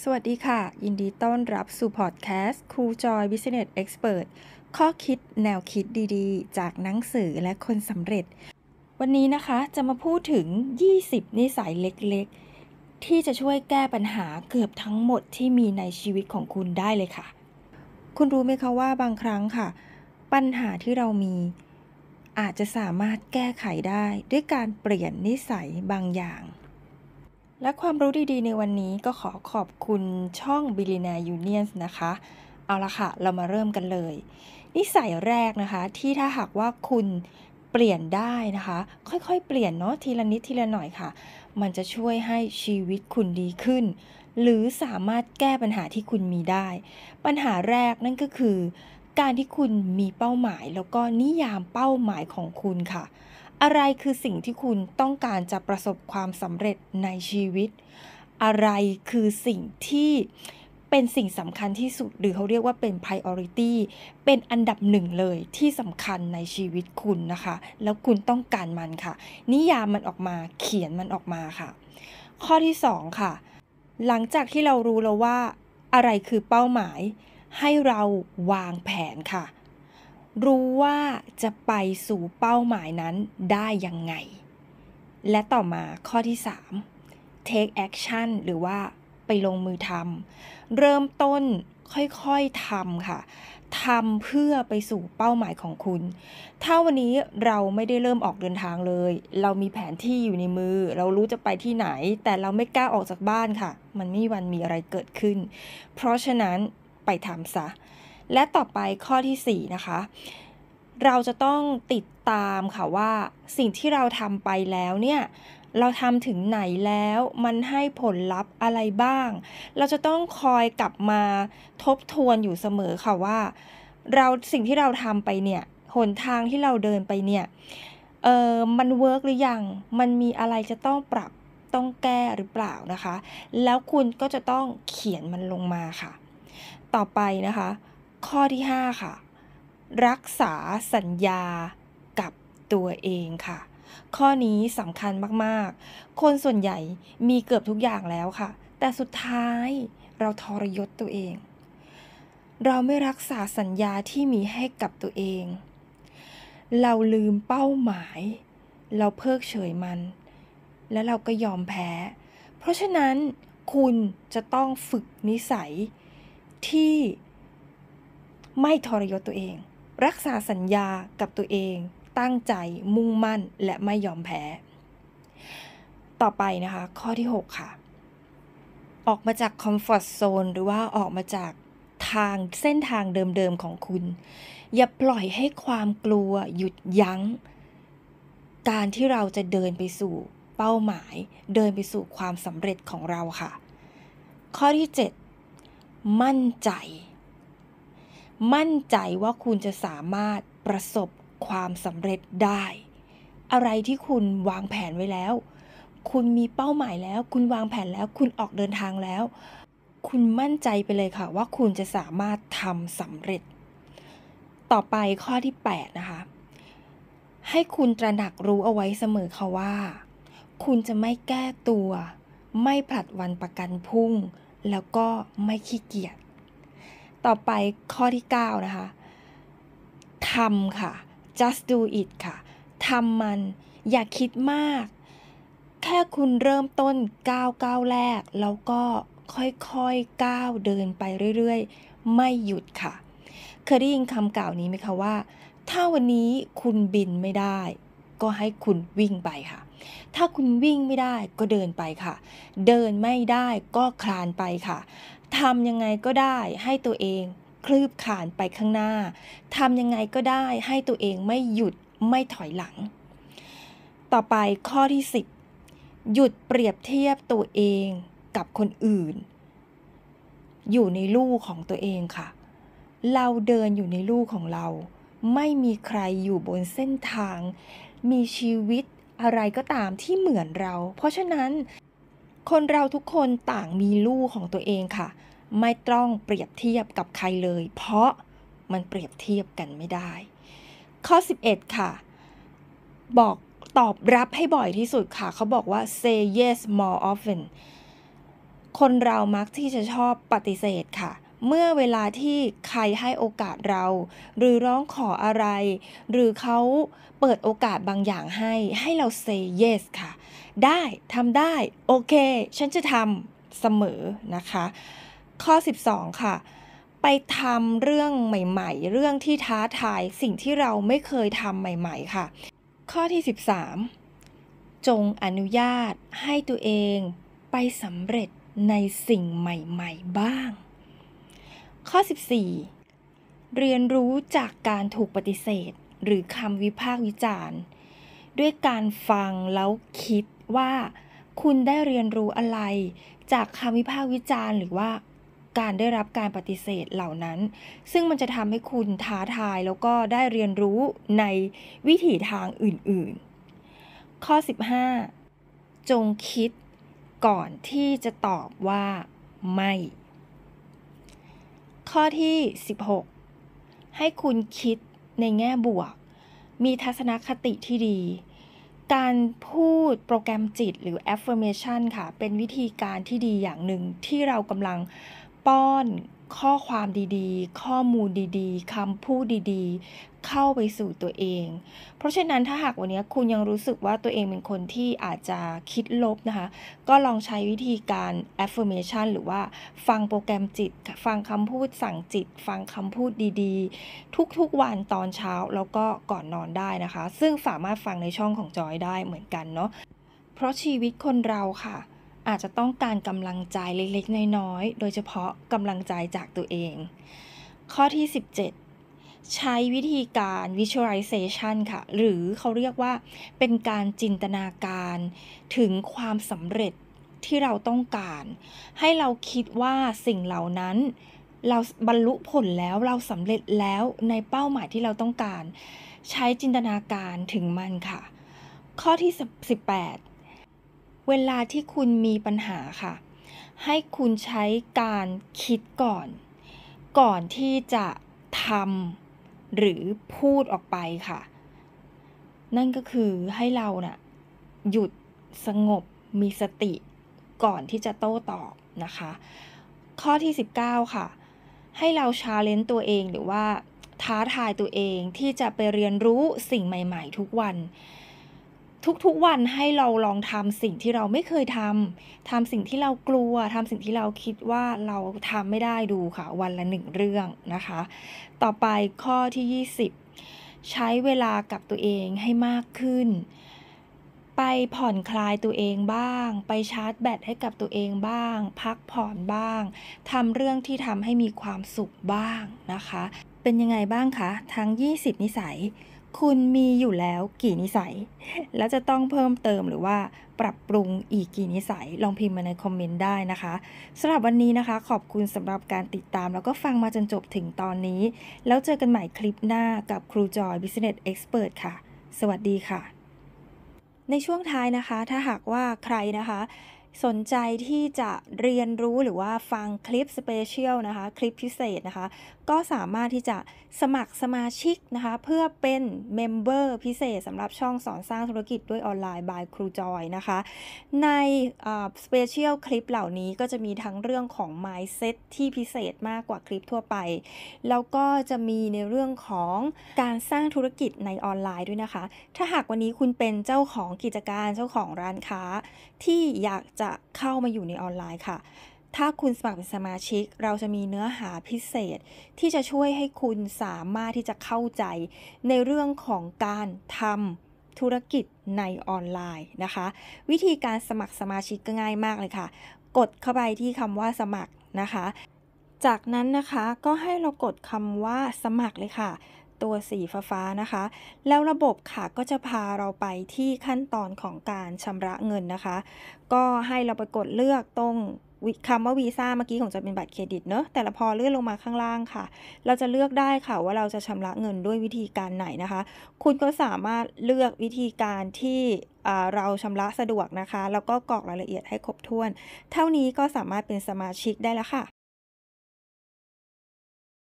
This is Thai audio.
สวัสดีค่ะ ยินดีต้อนรับสู่พอดแคสต์ ครูจอย Business Expert ข้อคิดแนวคิดดีๆ จากหนังสือและคนสำเร็จ วันนี้นะคะจะมาพูดถึง 20 นิสัยเล็กๆ ที่จะช่วยแก้ปัญหาเกือบทั้งหมดที่มีในชีวิตของคุณได้เลยค่ะ คุณรู้ไหมคะว่าบางครั้งค่ะ ปัญหาที่เรามี อาจจะสามารถแก้ไขได้ด้วยการเปลี่ยนนิสัยบางอย่างและความรู้ดีๆในวันนี้ก็ขอขอบคุณช่องบิลินายูเนีย o นะคะ เอาละค่ะ เรามาเริ่มกันเลย นิสัยแรกนะคะที่ถ้าหากว่าคุณเปลี่ยนได้นะคะ ค่อย ๆ เปลี่ยนเนาะทีละนิดทีละหน่อยค่ะ มันจะช่วยให้ชีวิตคุณดีขึ้น หรือสามารถแก้ปัญหาที่คุณมีได้ ปัญหาแรกนั่นก็คือการที่คุณมีเป้าหมาย แล้วก็นิยามเป้าหมายของคุณค่ะอะไรคือสิ่งที่คุณต้องการจะประสบความสำเร็จในชีวิต อะไรคือสิ่งที่เป็นสิ่งสำคัญที่สุด หรือเขาเรียกว่าเป็น priority เป็นอันดับหนึ่งเลยที่สำคัญในชีวิตคุณนะคะ แล้วคุณต้องการมันค่ะ นิยามมันออกมาเขียนมันออกมาค่ะ ข้อที่2ค่ะ หลังจากที่เรารู้แล้วว่า อะไรคือเป้าหมายให้เราวางแผนค่ะรู้ว่าจะไปสู่เป้าหมายนั้นได้ยังไง และต่อมาข้อที่ 3 take action หรือว่าไปลงมือทำ เริ่มต้นค่อยๆทำค่ะ ทำเพื่อไปสู่เป้าหมายของคุณ ถ้าวันนี้เราไม่ได้เริ่มออกเดินทางเลย เรามีแผนที่อยู่ในมือ เรารู้จะไปที่ไหน แต่เราไม่กล้าออกจากบ้านค่ะ มันไม่มีวันมีอะไรเกิดขึ้น เพราะฉะนั้นไปทำซะและต่อไปข้อที่4นะคะเราจะต้องติดตามค่ะว่าสิ่งที่เราทำไปแล้วเนี่ยเราทำถึงไหนแล้วมันให้ผลลัพธ์อะไรบ้าง เราจะต้องคอยกลับมาทบทวนอยู่เสมอค่ะว่า เราสิ่งที่เราทำไปเนี่ยหนทางที่เราเดินไปเนี่ยเออมันเวิร์กหรือยังมันมีอะไรจะต้องปรับต้องแก้หรือเปล่านะคะแล้วคุณก็จะต้องเขียนมันลงมาค่ะ ต่อไปนะคะข้อที่ 5 ค่ะ รักษาสัญญากับตัวเองค่ะ ข้อนี้สำคัญมากๆ คนส่วนใหญ่มีเกือบทุกอย่างแล้วค่ะ แต่สุดท้ายเราทรยศตัวเอง เราไม่รักษาสัญญาที่มีให้กับตัวเอง เราลืมเป้าหมาย เราเพิกเฉยมัน แล้วเราก็ยอมแพ้ เพราะฉะนั้นคุณจะต้องฝึกนิสัยที่ไม่ทรยศตัวเอง รักษาสัญญากับตัวเอง ตั้งใจมุ่งมั่นและไม่ยอมแพ้ ต่อไปนะคะ ข้อที่ 6 ค่ะ ออกมาจากคอมฟอร์ทโซนหรือว่าออกมาจากทางเส้นทางเดิมๆของคุณ อย่าปล่อยให้ความกลัวหยุดยัง้ง การที่เราจะเดินไปสู่เป้าหมายเดินไปสู่ความสำเร็จของเราค่ะ ข้อที่ 7 มั่นใจมั่นใจว่าคุณจะสามารถประสบความสำเร็จได้ อะไรที่คุณวางแผนไว้แล้ว คุณมีเป้าหมายแล้ว คุณวางแผนแล้วคุณออกเดินทางแล้ว คุณมั่นใจไปเลยค่ะว่าคุณจะสามารถทำสำเร็จ ต่อไปข้อที่ 8 นะคะ ให้คุณตระหนักรู้เอาไว้เสมอค่ะว่า คุณจะไม่แก้ตัว ไม่ผลัดวันประกันพุ่ง แล้วก็ไม่ขี้เกียจต่อไปข้อที่9นะคะทำค่ะ just do it ค่ะทำมันอย่าคิดมาก แค่คุณเริ่มต้นก้าวก้าวแรกแล้วก็ค่อยๆก้าวเดินไปเรื่อย ๆไม่หยุดค่ะเคยได้ยินคำกล่าวนี้ไหมคะว่าถ้าวันนี้คุณบินไม่ได้ ก็ให้คุณวิ่งไปค่ะ ถ้าคุณวิ่งไม่ได้ก็เดินไปค่ะ เดินไม่ได้ก็คลานไปค่ะทำยังไงก็ได้ให้ตัวเองคลืบขานไปข้างหน้า ทำยังไงก็ได้ให้ตัวเองไม่หยุดไม่ถอยหลัง ต่อไปข้อที่ 10 หยุดเปรียบเทียบตัวเองกับคนอื่น อยู่ในลู่ของตัวเองค่ะ เราเดินอยู่ในลู่ของเรา ไม่มีใครอยู่บนเส้นทาง มีชีวิตอะไรก็ตามที่เหมือนเรา เพราะฉะนั้นคนเราทุกคนต่างมีลู่ของตัวเองค่ะ ไม่ต้องเปรียบเทียบกับใครเลย เพราะมันเปรียบเทียบกันไม่ได้ ข้อ 11 ค่ะ บอกตอบรับให้บ่อยที่สุดค่ะ เขาบอกว่า say yes more often คนเรามักที่จะชอบปฏิเสธค่ะ เมื่อเวลาที่ใครให้โอกาสเราหรือร้องขออะไร หรือเขาเปิดโอกาสบางอย่างให้ ให้เรา say yes ค่ะได้ ทำได้ โอเค ฉันจะทำเสมอนะคะ ข้อ 12 ค่ะ ไปทำเรื่องใหม่ ๆ เรื่องที่ท้าทาย สิ่งที่เราไม่เคยทำใหม่ๆค่ะ ข้อที่ 13 จงอนุญาตให้ตัวเองไปสำเร็จในสิ่งใหม่ ๆ บ้าง ข้อ 14 เรียนรู้จากการถูกปฏิเสธ หรือคำวิพากษ์วิจารณ์ ด้วยการฟังแล้วคิดว่าคุณได้เรียนรู้อะไรจากคำวิพากษ์วิจารณ์ หรือว่าการได้รับการปฏิเสธเหล่านั้น ซึ่งมันจะทำให้คุณท้าทายแล้วก็ได้เรียนรู้ในวิถีทางอื่นๆ ข้อ 15 จงคิดก่อนที่จะตอบว่าไม่ ข้อที่ 16 ให้คุณคิดในแง่บวก มีทัศนคติที่ดีการพูดโปรแกรมจิตหรือ affirmation ค่ะ เป็นวิธีการที่ดีอย่างหนึ่งที่เรากำลังป้อนข้อความดีๆ ข้อมูลดีๆคำพูดดีๆเข้าไปสู่ตัวเอง เพราะฉะนั้นถ้าหากวันนี้คุณยังรู้สึกว่าตัวเองเป็นคนที่อาจจะคิดลบนะคะ ก็ลองใช้วิธีการ affirmation หรือว่าฟังโปรแกรมจิต ฟังคำพูดสั่งจิต ฟังคำพูดดีๆ ทุกๆวันตอนเช้าแล้วก็ก่อนนอนได้นะคะ ซึ่งสามารถฟังในช่องของจอยได้เหมือนกันเนาะ เพราะชีวิตคนเราค่ะ อาจจะต้องการกำลังใจเล็กๆ น้อยๆ โดยเฉพาะกำลังใจจากตัวเอง ข้อที่ 17ใช้วิธีการ visualization ค่ะ หรือเขาเรียกว่าเป็นการจินตนาการถึงความสำเร็จที่เราต้องการ ให้เราคิดว่าสิ่งเหล่านั้น เราบรรลุผลแล้วเราสำเร็จแล้วในเป้าหมายที่เราต้องการ ใช้จินตนาการถึงมันค่ะ ข้อที่ 18 เวลาที่คุณมีปัญหาค่ะ ให้คุณใช้การคิดก่อน ก่อนที่จะทำหรือพูดออกไปค่ะ นั่นก็คือให้เรานะ่ะหยุดสงบมีสติก่อนที่จะโต้ตอบนะคะ ข้อที่ 19 ค่ะ ให้เราชาเลนจ์ตัวเองหรือว่าท้าทายตัวเองที่จะไปเรียนรู้สิ่งใหม่ๆทุกวันทุกๆวันให้เราลองทำสิ่งที่เราไม่เคยทำ ทำสิ่งที่เรากลัวทำสิ่งที่เราคิดว่าเราทำไม่ได้ดูค่ะ วันละหนึ่งเรื่องนะคะ ต่อไปข้อที่ 20 ใช้เวลากับตัวเองให้มากขึ้น ไปผ่อนคลายตัวเองบ้าง ไปชาร์จแบตให้กับตัวเองบ้าง พักผ่อนบ้างทำเรื่องที่ทำให้มีความสุขบ้างนะคะ เป็นยังไงบ้างคะ ทั้ง 20 นิสัยคุณมีอยู่แล้วกี่นิสัย แล้วจะต้องเพิ่มเติมหรือว่าปรับปรุงอีกกี่นิสัย ลองพิมพ์มาในคอมเมนต์ได้นะคะสำหรับวันนี้นะคะขอบคุณสำหรับการติดตามแล้วก็ฟังมาจนจบถึงตอนนี้ แล้วเจอกันใหม่คลิปหน้ากับครูจอย Business Expert ค่ะ สวัสดีค่ะ ในช่วงท้ายนะคะ ถ้าหากว่าใครนะคะ สนใจที่จะเรียนรู้หรือว่าฟังคลิปสเปเชียลนะคะ คลิปพิเศษนะคะก็สามารถที่จะสมัครสมาชิกนะคะ เพื่อเป็นเมมเบอร์พิเศษสำหรับช่องสอนสร้างธุรกิจด้วยออนไลน์ by ครูจอยนะคะ ในสเปเชียลคลิปเหล่านี้ก็จะมีทั้งเรื่องของ Mindset ที่พิเศษมากกว่าคลิปทั่วไป แล้วก็จะมีในเรื่องของการสร้างธุรกิจในออนไลน์ด้วยนะคะ ถ้าหากวันนี้คุณเป็นเจ้าของกิจการเจ้าของร้านค้าที่อยากจะเข้ามาอยู่ในออนไลน์ค่ะถ้าคุณสมัครเป็นสมาชิก เราจะมีเนื้อหาพิเศษ ที่จะช่วยให้คุณสามารถที่จะเข้าใจ ในเรื่องของการทำธุรกิจในออนไลน์นะคะ วิธีการสมัครสมาชิกก็ง่ายมากเลยค่ะ กดเข้าไปที่คำว่าสมัครนะคะ จากนั้นนะคะก็ให้เรากดคำว่าสมัครเลยค่ะ ตัวสีฟ้านะคะ แล้วระบบค่ะก็จะพาเราไปที่ขั้นตอนของการชำระเงินนะคะ ก็ให้เราไปกดเลือกตรงคำว่าวีซ่าเมื่อกี้ของจะเป็นบัตรเครดิตเนอะแต่ละพอเลื่อนลงมาข้างล่างค่ะ เราจะเลือกได้ค่ะว่าเราจะชำระเงินด้วยวิธีการไหนนะคะ คุณก็สามารถเลือกวิธีการที่เราชำระสะดวกนะคะ แล้วก็กรอกรายละเอียดให้ครบถ้วน เท่านี้ก็สามารถเป็นสมาชิกได้แล้วค่ะ